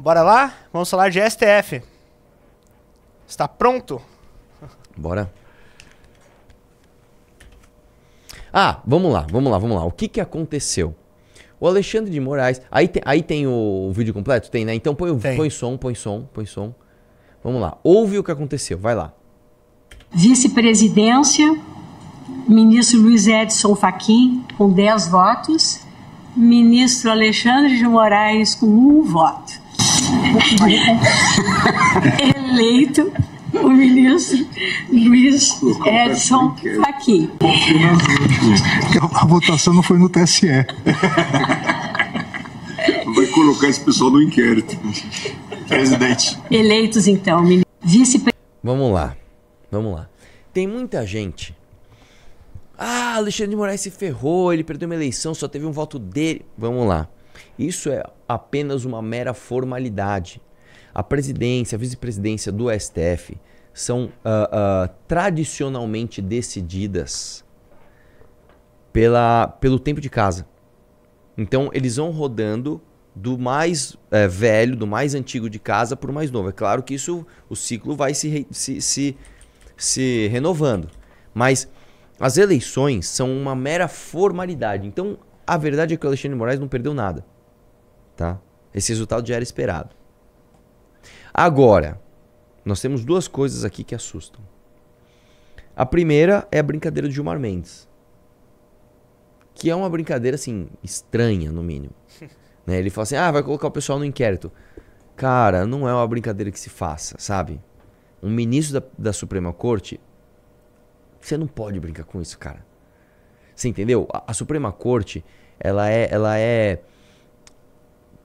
Bora lá? Vamos falar de STF. Está pronto? Bora. Ah, vamos lá, vamos lá, vamos lá. O que, que aconteceu? O Alexandre de Moraes. Aí, te, aí tem o, o, vídeo completo? Tem, né? Então põe, tem. põe som, põe som, põe som. Vamos lá. Ouve o que aconteceu, vai lá. Vice-presidência, ministro Luiz Edson Fachin, com 10 votos. Ministro Alexandre de Moraes, com um voto. É eleito o ministro Luiz Edson aqui. A votação não foi no TSE. Vai colocar esse pessoal no inquérito. Presidente. Eleitos, então, vice-presidente. Vamos lá, vamos lá. Tem muita gente. Ah, Alexandre de Moraes se ferrou, ele perdeu uma eleição, só teve um voto dele. Vamos lá. Isso é apenas uma mera formalidade. A presidência, a vice-presidência do STF são uh, uh, tradicionalmente decididas pela, pelo tempo de casa. Então, eles vão rodando do mais é, velho, do mais antigo de casa para o mais novo. É claro que isso, o ciclo vai se, se, se, se renovando. Mas as eleições são uma mera formalidade. Então, a verdade é que o Alexandre de Moraes não perdeu nada. Tá? Esse resultado já era esperado. Agora, nós temos duas coisas aqui que assustam. A primeira é a brincadeira do Gilmar Mendes. Que é uma brincadeira, assim, estranha, no mínimo. né? Ele fala assim: ah, vai colocar o pessoal no inquérito. Cara, não é uma brincadeira que se faça, sabe? Um ministro da, da Suprema Corte. Você não pode brincar com isso, cara. Você entendeu? A, a Suprema Corte, ela é, ela é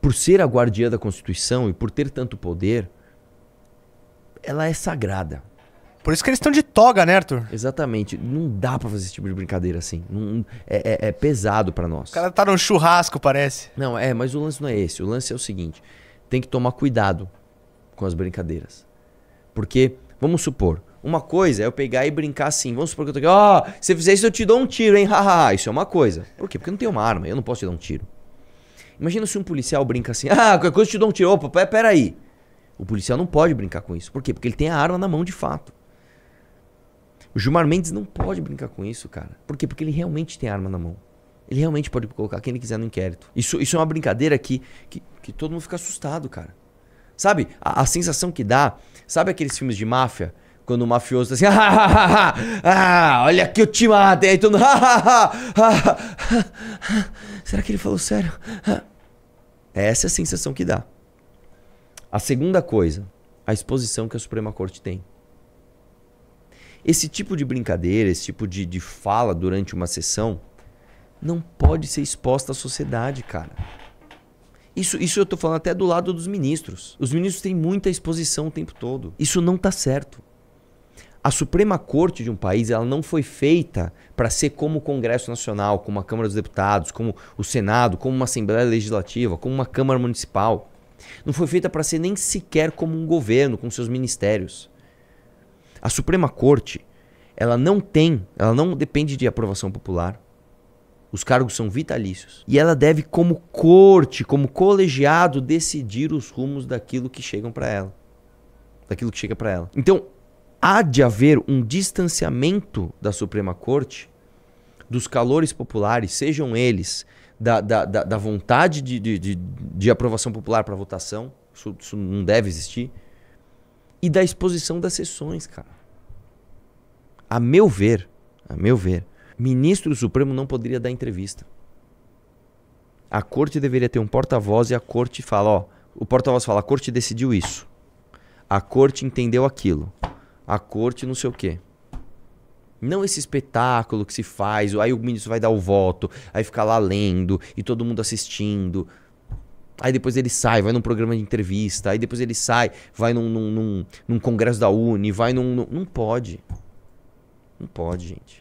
por ser a guardiã da Constituição e por ter tanto poder, ela é sagrada. Por isso que eles estão de toga, né, Arthur? Exatamente. Não dá para fazer esse tipo de brincadeira assim. Não, é, é, é, pesado para nós. O cara tá num churrasco, parece. Não, é, mas o lance não é esse. O lance é o seguinte: tem que tomar cuidado com as brincadeiras. Porque, vamos supor, uma coisa é eu pegar e brincar assim, vamos supor que eu tô aqui, ó, oh, se fizer isso eu te dou um tiro, hein, isso é uma coisa. Por quê? Porque eu não tenho uma arma, eu não posso te dar um tiro. Imagina se um policial brinca assim, ah, qualquer coisa eu te dou um tiro, opa, peraí. O policial não pode brincar com isso. Por quê? Porque ele tem a arma na mão de fato. O Gilmar Mendes não pode brincar com isso, cara. Por quê? Porque ele realmente tem a arma na mão. Ele realmente pode colocar quem ele quiser no inquérito. Isso, isso é uma brincadeira que, que, que todo mundo fica assustado, cara. Sabe? A, a sensação que dá. Sabe aqueles filmes de máfia? Quando o mafioso tá assim, ah, ah, ah, ah, ah olha que eu te matei. Aí todo mundo, ah, ah, ah, ah, ah, ah, será que ele falou sério? Ah. Essa é a sensação que dá. A segunda coisa, a exposição que a Suprema Corte tem. Esse tipo de brincadeira, esse tipo de, de fala durante uma sessão, não pode ser exposta à sociedade, cara. Isso, isso eu estou falando até do lado dos ministros. Os ministros têm muita exposição o tempo todo. Isso não está certo. A Suprema Corte de um país ela não foi feita para ser como o Congresso Nacional, como a Câmara dos Deputados, como o Senado, como uma Assembleia Legislativa, como uma Câmara Municipal. Não foi feita para ser nem sequer como um governo, com seus ministérios. A Suprema Corte ela não tem, ela não depende de aprovação popular. Os cargos são vitalícios. E ela deve, como corte, como colegiado, decidir os rumos daquilo que chegam para ela. Daquilo que chega para ela. Então, há de haver um distanciamento da Suprema Corte dos calores populares, sejam eles da, da, da, da vontade de, de, de, de, aprovação popular para votação, isso, isso não deve existir, e da exposição das sessões, cara. A meu ver, a meu ver, ministro do Supremo não poderia dar entrevista. A corte deveria ter um porta-voz e a corte fala, ó, o porta-voz fala, a corte decidiu isso. A corte entendeu aquilo a corte não sei o quê. Não esse espetáculo que se faz, aí o ministro vai dar o voto, aí fica lá lendo e todo mundo assistindo. Aí depois ele sai, vai num programa de entrevista, aí depois ele sai, vai num, num, num, num congresso da Uni, vai num. Não pode. Não pode, gente.